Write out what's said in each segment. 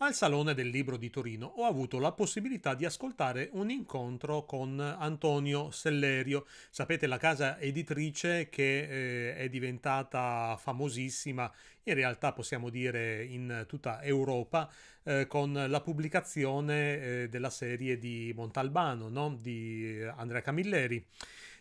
Al Salone del Libro di Torino ho avuto la possibilità di ascoltare un incontro con Antonio Sellerio, sapete la casa editrice che eh, è diventata famosissima, in realtà possiamo dire in tutta Europa, eh, con la pubblicazione eh, della serie di Montalbano, no? di eh, Andrea Camilleri.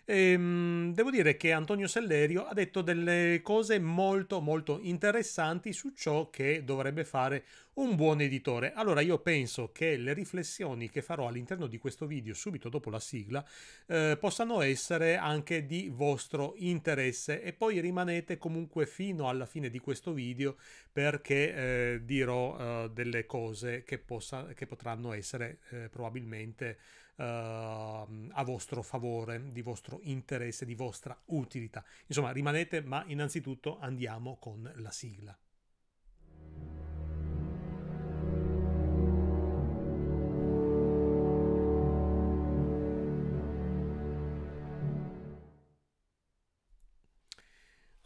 Ehm, devo dire che Antonio Sellerio ha detto delle cose molto molto interessanti su ciò che dovrebbe fare un buon editore. Allora io penso che le riflessioni che farò all'interno di questo video subito dopo la sigla eh, possano essere anche di vostro interesse e poi rimanete comunque fino alla fine di questo video perché eh, dirò eh, delle cose che, possa, che potranno essere eh, probabilmente Ehm, a vostro favore, di vostro interesse, di vostra utilità. Insomma, rimanete, ma innanzitutto andiamo con la sigla.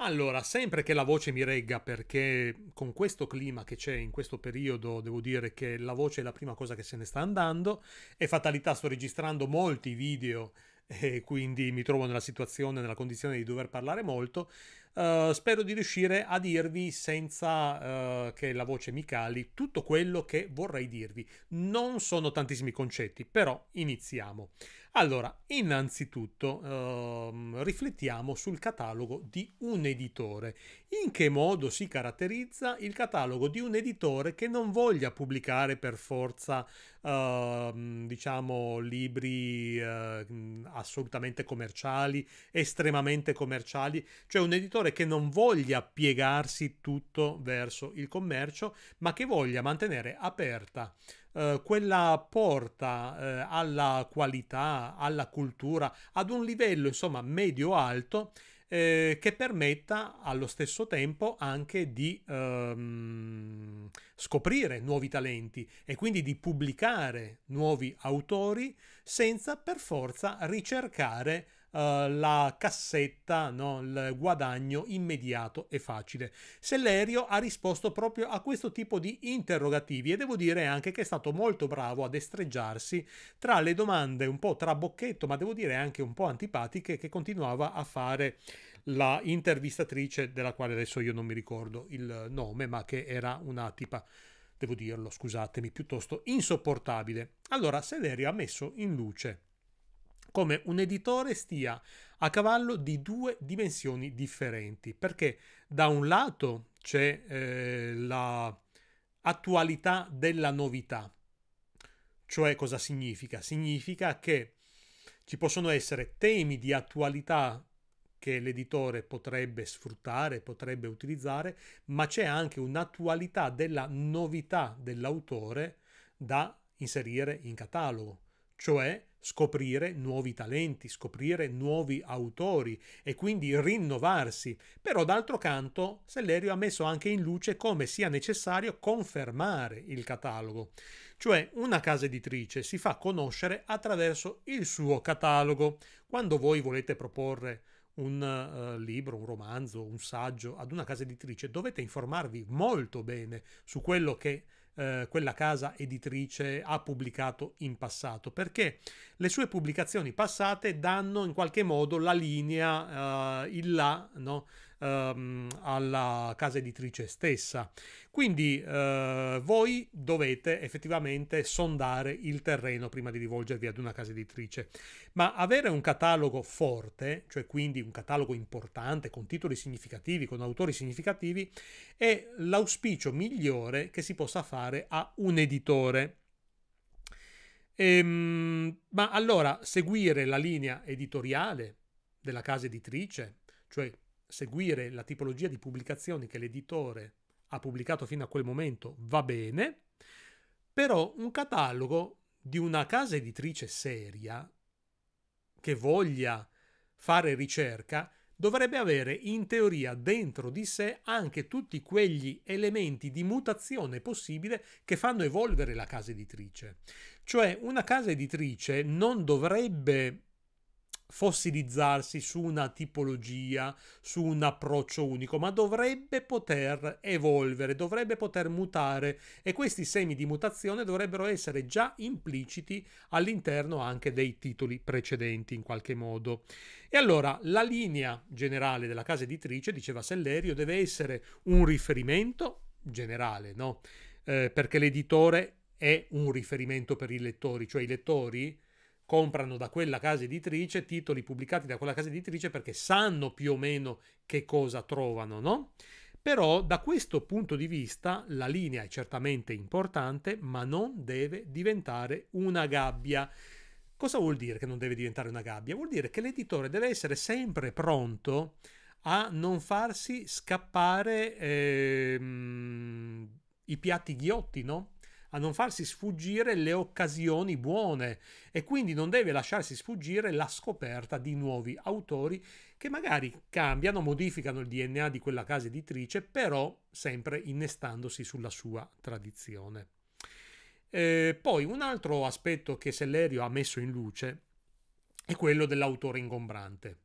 Allora, sempre che la voce mi regga, perché con questo clima che c'è in questo periodo, devo dire che la voce è la prima cosa che se ne sta andando e fatalità sto registrando molti video e quindi mi trovo nella situazione, nella condizione di dover parlare molto. Uh, spero di riuscire a dirvi senza uh, che la voce mi cali tutto quello che vorrei dirvi. Non sono tantissimi concetti, però iniziamo. Allora, innanzitutto ehm, riflettiamo sul catalogo di un editore. In che modo si caratterizza il catalogo di un editore che non voglia pubblicare per forza, ehm, diciamo, libri eh, assolutamente commerciali, estremamente commerciali, cioè un editore che non voglia piegarsi tutto verso il commercio, ma che voglia mantenere aperta eh, quella porta eh, alla qualità, alla cultura, ad un livello insomma medio-alto eh, che permetta allo stesso tempo anche di ehm, scoprire nuovi talenti e quindi di pubblicare nuovi autori senza per forza ricercare eh, la cassetta, no? il guadagno immediato e facile. Sellerio ha risposto proprio a questo tipo di interrogativi e devo dire anche che è stato molto bravo a destreggiarsi tra le domande un po' trabocchetto, ma devo dire anche un po' antipatiche che continuava a fare la intervistatrice della quale adesso io non mi ricordo il nome, ma che era una tipa devo dirlo, scusatemi, piuttosto insopportabile. Allora Selerio ha messo in luce come un editore stia a cavallo di due dimensioni differenti, perché da un lato c'è eh, l'attualità la della novità, cioè cosa significa? Significa che ci possono essere temi di attualità che l'editore potrebbe sfruttare, potrebbe utilizzare, ma c'è anche un'attualità della novità dell'autore da inserire in catalogo cioè scoprire nuovi talenti, scoprire nuovi autori e quindi rinnovarsi. Però d'altro canto Sellerio ha messo anche in luce come sia necessario confermare il catalogo, cioè una casa editrice si fa conoscere attraverso il suo catalogo. Quando voi volete proporre un uh, libro, un romanzo, un saggio ad una casa editrice, dovete informarvi molto bene su quello che eh, quella casa editrice ha pubblicato in passato, perché le sue pubblicazioni passate danno in qualche modo la linea, eh, il là, no? ehm, alla casa editrice stessa. Quindi eh, voi dovete effettivamente sondare il terreno prima di rivolgervi ad una casa editrice, ma avere un catalogo forte, cioè quindi un catalogo importante con titoli significativi, con autori significativi, è l'auspicio migliore che si possa fare a un editore. Ehm, ma allora seguire la linea editoriale della casa editrice, cioè seguire la tipologia di pubblicazioni che l'editore ha pubblicato fino a quel momento va bene, però un catalogo di una casa editrice seria che voglia fare ricerca dovrebbe avere in teoria dentro di sé anche tutti quegli elementi di mutazione possibile che fanno evolvere la casa editrice. Cioè una casa editrice non dovrebbe fossilizzarsi su una tipologia, su un approccio unico, ma dovrebbe poter evolvere, dovrebbe poter mutare e questi semi di mutazione dovrebbero essere già impliciti all'interno anche dei titoli precedenti in qualche modo. E allora la linea generale della casa editrice, diceva Sellerio, deve essere un riferimento generale, no? Eh, perché l'editore è un riferimento per i lettori, cioè i lettori comprano da quella casa editrice titoli pubblicati da quella casa editrice perché sanno più o meno che cosa trovano, no? Però da questo punto di vista la linea è certamente importante, ma non deve diventare una gabbia. Cosa vuol dire che non deve diventare una gabbia? Vuol dire che l'editore deve essere sempre pronto a non farsi scappare ehm, i piatti ghiotti, no? a non farsi sfuggire le occasioni buone e quindi non deve lasciarsi sfuggire la scoperta di nuovi autori che magari cambiano, modificano il DNA di quella casa editrice, però sempre innestandosi sulla sua tradizione. Eh, poi un altro aspetto che Sellerio ha messo in luce è quello dell'autore ingombrante.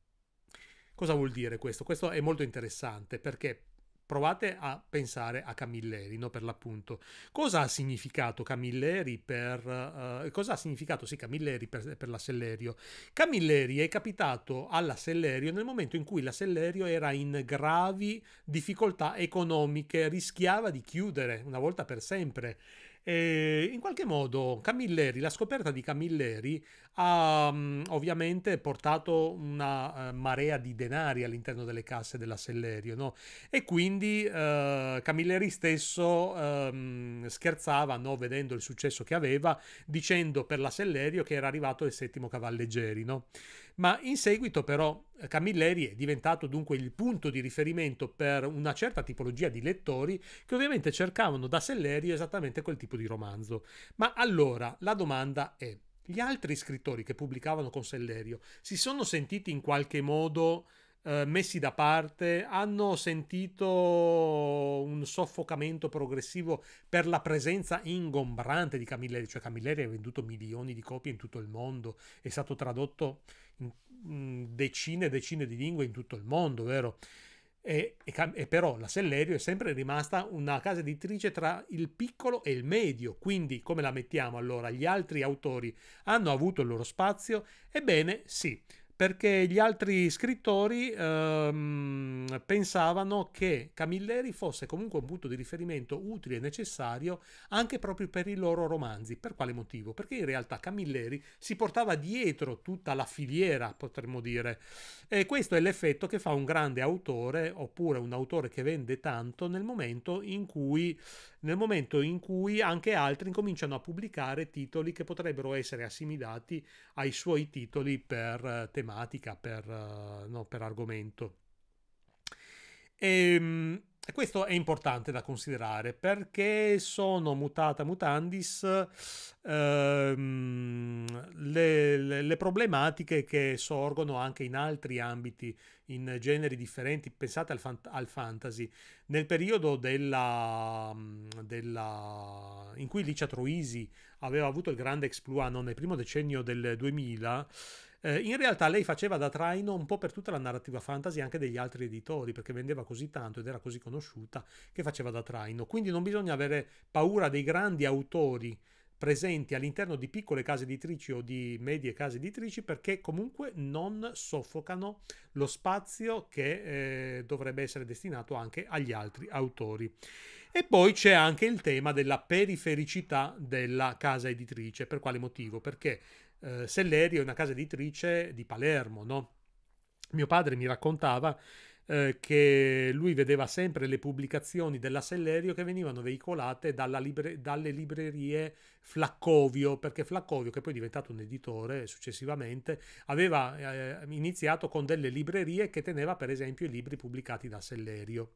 Cosa vuol dire questo? Questo è molto interessante perché Provate a pensare a Camilleri, no, per l'appunto. Cosa ha significato Camilleri per... Eh, cosa ha significato, sì, Camilleri per, per la Sellerio? Camilleri è capitato alla Sellerio nel momento in cui la Sellerio era in gravi difficoltà economiche, rischiava di chiudere una volta per sempre e ehm, in qualche modo Camilleri, la scoperta di Camilleri ha mm, ovviamente portato una eh, marea di denari all'interno delle casse della Sellerio no? e quindi uh, Camilleri stesso um, scherzava no? vedendo il successo che aveva dicendo per la Sellerio che era arrivato il settimo cavalleggeri. No? ma in seguito però Camilleri è diventato dunque il punto di riferimento per una certa tipologia di lettori che ovviamente cercavano da Sellerio esattamente quel tipo di romanzo. Ma allora la domanda è, gli altri scrittori che pubblicavano con Sellerio si sono sentiti in qualche modo eh, messi da parte, hanno sentito un soffocamento progressivo per la presenza ingombrante di Camilleri, cioè Camilleri ha venduto milioni di copie in tutto il mondo, è stato tradotto in mm, decine e decine di lingue in tutto il mondo, vero? E, e, e, però la Sellerio è sempre rimasta una casa editrice tra il piccolo e il medio, quindi come la mettiamo allora? Gli altri autori hanno avuto il loro spazio? Ebbene sì, perché gli altri scrittori ehm, pensavano che Camilleri fosse comunque un punto di riferimento utile e necessario anche proprio per i loro romanzi. Per quale motivo? Perché in realtà Camilleri si portava dietro tutta la filiera, potremmo dire, e questo è l'effetto che fa un grande autore oppure un autore che vende tanto nel momento in cui nel momento in cui anche altri incominciano a pubblicare titoli che potrebbero essere assimilati ai suoi titoli per eh, tematica, per, eh, no, per argomento. E, ehm, e questo è importante da considerare perché sono mutata mutandis ehm, le, le, le, problematiche che sorgono anche in altri ambiti, in generi differenti. Pensate al, fant- al fantasy. Nel periodo della, della, in cui Licia Troisi aveva avuto il grande exploit nel primo decennio del 2000, eh, in realtà lei faceva da traino un po' per tutta la narrativa fantasy anche degli altri editori, perché vendeva così tanto ed era così conosciuta che faceva da traino. Quindi non bisogna avere paura dei grandi autori presenti all'interno di piccole case editrici o di medie case editrici perché comunque non soffocano lo spazio che eh, dovrebbe essere destinato anche agli altri autori. E poi c'è anche il tema della perifericità della casa editrice. Per quale motivo? Perché eh, Sellerio è una casa editrice di Palermo, no? Mio padre mi raccontava eh, che lui vedeva sempre le pubblicazioni della Sellerio che venivano veicolate libre, dalle librerie Flaccovio, perché Flaccovio, che poi è diventato un editore successivamente, aveva eh, iniziato con delle librerie che teneva per esempio i libri pubblicati da Sellerio.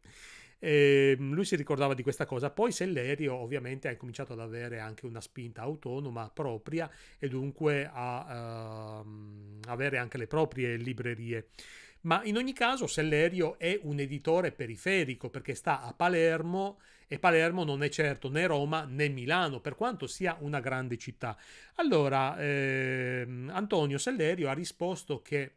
E ehm, lui si ricordava di questa cosa. Poi Sellerio ovviamente ha cominciato ad avere anche una spinta autonoma propria e dunque a uh, avere anche le proprie librerie. Ma in ogni caso Sellerio è un editore periferico perché sta a Palermo e Palermo non è certo né Roma né Milano, per quanto sia una grande città. Allora, eh, Antonio Sellerio ha risposto che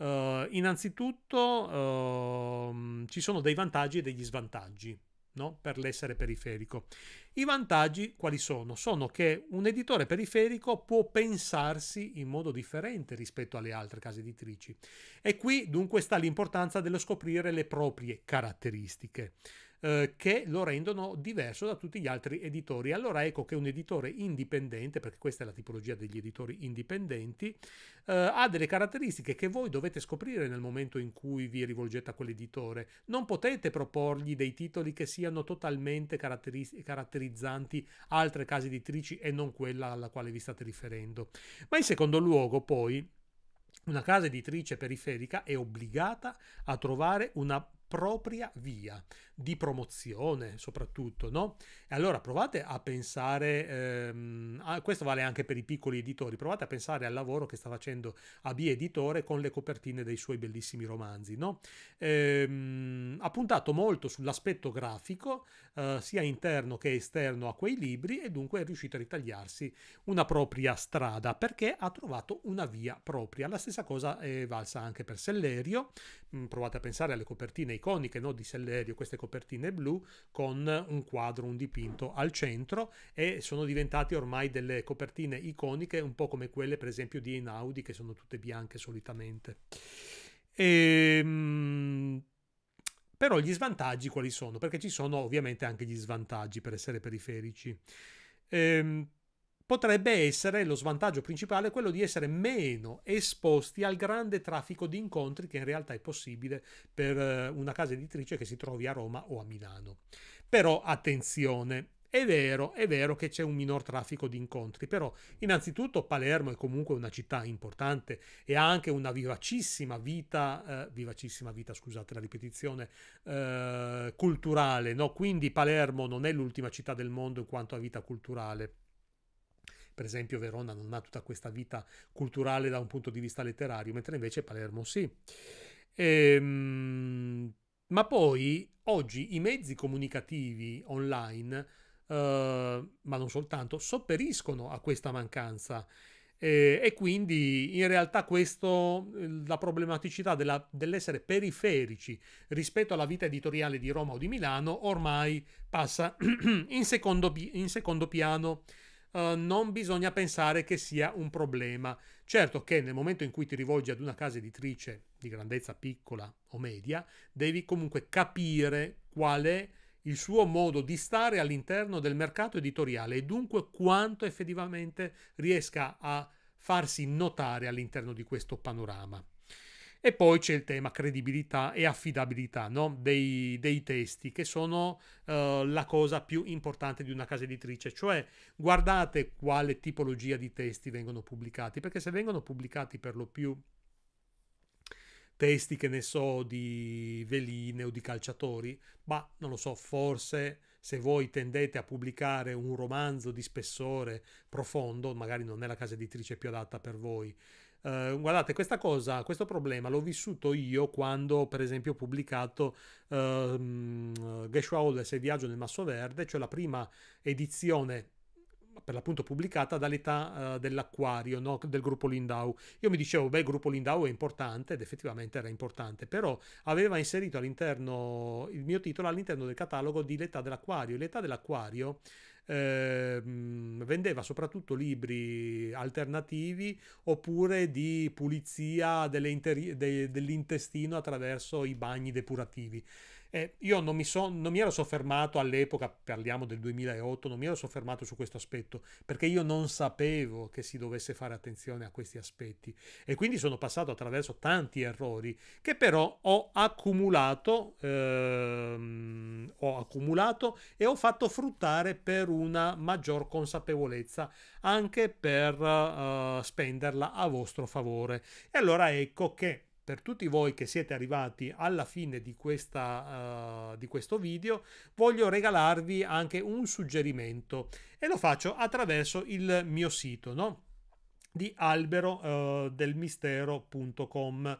Uh, innanzitutto uh, ci sono dei vantaggi e degli svantaggi no? per l'essere periferico. I vantaggi quali sono? Sono che un editore periferico può pensarsi in modo differente rispetto alle altre case editrici e qui dunque sta l'importanza dello scoprire le proprie caratteristiche. Eh, che lo rendono diverso da tutti gli altri editori. Allora ecco che un editore indipendente, perché questa è la tipologia degli editori indipendenti, eh, ha delle caratteristiche che voi dovete scoprire nel momento in cui vi rivolgete a quell'editore. Non potete proporgli dei titoli che siano totalmente caratteri- caratterizzanti altre case editrici e non quella alla quale vi state riferendo. Ma in secondo luogo, poi, una casa editrice periferica è obbligata a trovare una propria via di promozione soprattutto, no? E allora provate a pensare, ehm, a, questo vale anche per i piccoli editori, provate a pensare al lavoro che sta facendo AB Editore con le copertine dei suoi bellissimi romanzi, no? Ehm, ha puntato molto sull'aspetto grafico, eh, sia interno che esterno a quei libri e dunque è riuscito a ritagliarsi una propria strada perché ha trovato una via propria. La stessa cosa è eh, valsa anche per Sellerio, mm, provate a pensare alle copertine iconiche no? di Sellerio, queste copertine blu con un quadro, un dipinto al centro e sono diventate ormai delle copertine iconiche un po' come quelle per esempio di Einaudi che sono tutte bianche solitamente. E, ehm, però gli svantaggi quali sono? Perché ci sono ovviamente anche gli svantaggi per essere periferici. Ehm, potrebbe essere lo svantaggio principale quello di essere meno esposti al grande traffico di incontri che in realtà è possibile per eh, una casa editrice che si trovi a Roma o a Milano. Però attenzione, è vero, è vero che c'è un minor traffico di incontri, però innanzitutto Palermo è comunque una città importante e ha anche una vivacissima vita, eh, vivacissima vita, scusate la ripetizione, eh, culturale, no? quindi Palermo non è l'ultima città del mondo in quanto a vita culturale per esempio Verona non ha tutta questa vita culturale da un punto di vista letterario, mentre invece Palermo sì. Ehm, ma poi oggi i mezzi comunicativi online, eh, ma non soltanto, sopperiscono a questa mancanza. Eh, e quindi in realtà questo, eh, la problematicità della, dell'essere periferici rispetto alla vita editoriale di Roma o di Milano ormai passa in secondo, in secondo piano eh, non bisogna pensare che sia un problema. Certo che nel momento in cui ti rivolgi ad una casa editrice di grandezza piccola o media, devi comunque capire qual è il suo modo di stare all'interno del mercato editoriale e dunque quanto effettivamente riesca a farsi notare all'interno di questo panorama. E poi c'è il tema credibilità e affidabilità no? dei, dei, testi, che sono uh, la cosa più importante di una casa editrice, cioè guardate quale tipologia di testi vengono pubblicati, perché se vengono pubblicati per lo più testi che ne so di veline o di calciatori, ma non lo so, forse se voi tendete a pubblicare un romanzo di spessore profondo, magari non è la casa editrice più adatta per voi, Uh, guardate, questa cosa, questo problema l'ho vissuto io quando, per esempio, ho pubblicato uh, ehm, Geshua Holles e Viaggio nel Masso Verde, cioè la prima edizione per l'appunto pubblicata dall'età uh, eh, dell'acquario no? del gruppo Lindau. Io mi dicevo, beh, il gruppo Lindau è importante ed effettivamente era importante, però aveva inserito all'interno il mio titolo all'interno del catalogo di l'età dell'acquario. L'età dell'acquario eh, vendeva soprattutto libri alternativi oppure di pulizia delle interi- de- dell'intestino attraverso i bagni depurativi. Eh, io non mi, so, non mi ero soffermato all'epoca, parliamo del 2008, non mi ero soffermato su questo aspetto perché io non sapevo che si dovesse fare attenzione a questi aspetti e quindi sono passato attraverso tanti errori che però ho accumulato, ehm, ho accumulato e ho fatto fruttare per una maggior consapevolezza anche per eh, spenderla a vostro favore. E allora ecco che per tutti voi che siete arrivati alla fine di, questa, uh, di questo video, voglio regalarvi anche un suggerimento e lo faccio attraverso il mio sito, no? di albero eh, del mistero.com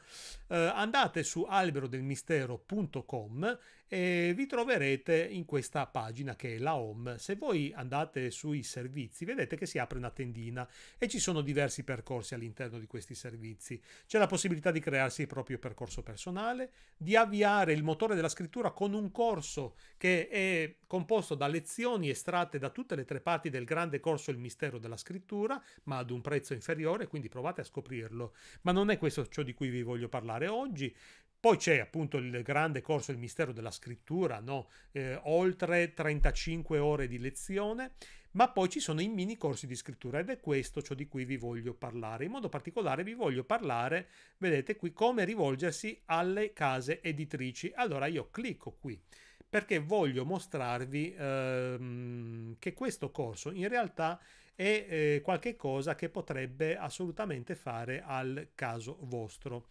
eh, andate su alberodelmistero.com e vi troverete in questa pagina che è la home. Se voi andate sui servizi vedete che si apre una tendina e ci sono diversi percorsi all'interno di questi servizi. C'è la possibilità di crearsi il proprio percorso personale, di avviare il motore della scrittura con un corso che è composto da lezioni estratte da tutte le tre parti del grande corso Il mistero della scrittura, ma ad un prezzo inferiore, quindi provate a scoprirlo. Ma non è questo ciò di cui vi voglio parlare fare oggi. Poi c'è appunto il grande corso Il mistero della scrittura, no? eh, oltre 35 ore di lezione, ma poi ci sono i mini corsi di scrittura ed è questo ciò di cui vi voglio parlare. In modo particolare vi voglio parlare, vedete qui, come rivolgersi alle case editrici. Allora io clicco qui perché voglio mostrarvi ehm, che questo corso in realtà è eh, qualche che potrebbe assolutamente fare al caso vostro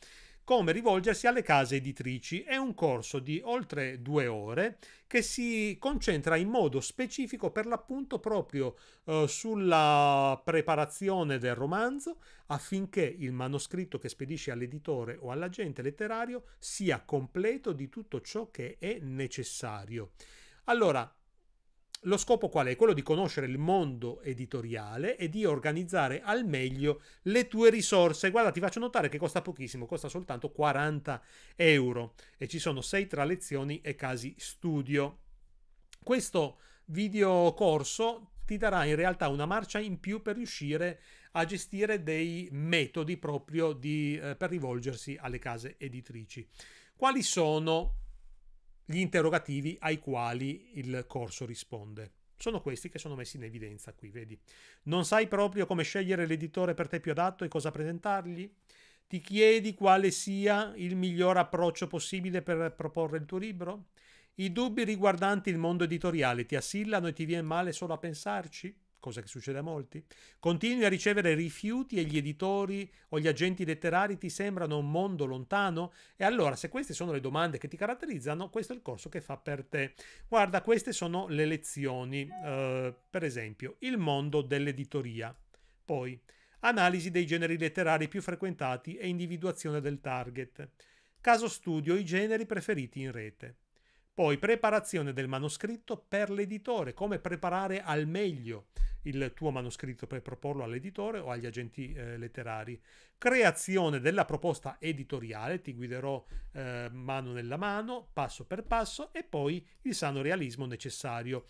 come rivolgersi alle case editrici. È un corso di oltre due ore che si concentra in modo specifico per l'appunto proprio eh, sulla preparazione del romanzo affinché il manoscritto che spedisce all'editore o all'agente letterario sia completo di tutto ciò che è necessario. Allora, lo scopo qual è? Quello di conoscere il mondo editoriale e di organizzare al meglio le tue risorse. Guarda, ti faccio notare che costa pochissimo, costa soltanto 40 euro e ci sono 6 tra lezioni e casi studio. Questo video corso ti darà in realtà una marcia in più per riuscire a gestire dei metodi proprio di, eh, per rivolgersi alle case editrici. Quali sono gli interrogativi ai quali il corso risponde. Sono questi che sono messi in evidenza qui, vedi. Non sai proprio come scegliere l'editore per te più adatto e cosa presentargli? Ti chiedi quale sia il miglior approccio possibile per proporre il tuo libro? I dubbi riguardanti il mondo editoriale ti assillano e ti viene male solo a pensarci? cosa che succede a molti, continui a ricevere rifiuti e gli editori o gli agenti letterari ti sembrano un mondo lontano? E allora, se queste sono le domande che ti caratterizzano, questo è il corso che fa per te. Guarda, queste sono le lezioni, eh, per esempio, il mondo dell'editoria. Poi, analisi dei generi letterari più frequentati e individuazione del target. Caso studio, i generi preferiti in rete. Poi preparazione del manoscritto per l'editore, come preparare al meglio il tuo manoscritto per proporlo all'editore o agli agenti eh, letterari. Creazione della proposta editoriale, ti guiderò eh, mano nella mano, passo per passo, e poi il sano realismo necessario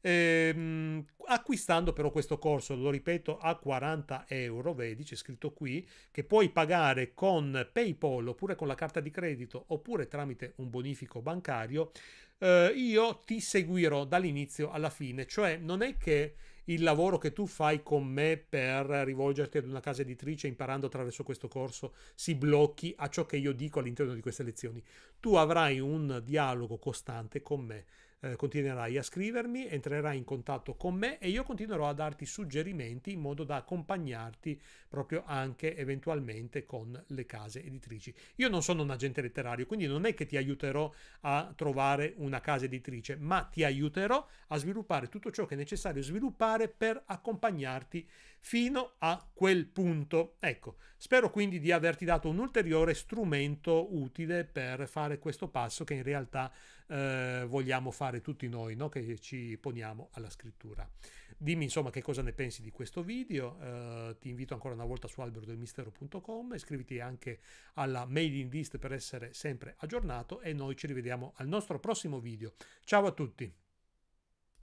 ehm, acquistando però questo corso, lo ripeto, a 40 euro, vedi c'è scritto qui, che puoi pagare con PayPal oppure con la carta di credito oppure tramite un bonifico bancario, eh, io ti seguirò dall'inizio alla fine, cioè non è che il lavoro che tu fai con me per rivolgerti ad una casa editrice imparando attraverso questo corso si blocchi a ciò che io dico all'interno di queste lezioni. Tu avrai un dialogo costante con me eh, continuerai a scrivermi, entrerai in contatto con me e io continuerò a darti suggerimenti in modo da accompagnarti proprio anche eventualmente con le case editrici. Io non sono un agente letterario, quindi non è che ti aiuterò a trovare una casa editrice, ma ti aiuterò a sviluppare tutto ciò che è necessario sviluppare per accompagnarti fino a quel punto. Ecco, spero quindi di averti dato un ulteriore strumento utile per fare questo passo che in realtà eh, vogliamo fare tutti noi no? che ci poniamo alla scrittura. Dimmi insomma che cosa ne pensi di questo video, eh, ti invito ancora una volta su alberodelmistero.com, iscriviti anche alla mailing list per essere sempre aggiornato e noi ci rivediamo al nostro prossimo video. Ciao a tutti!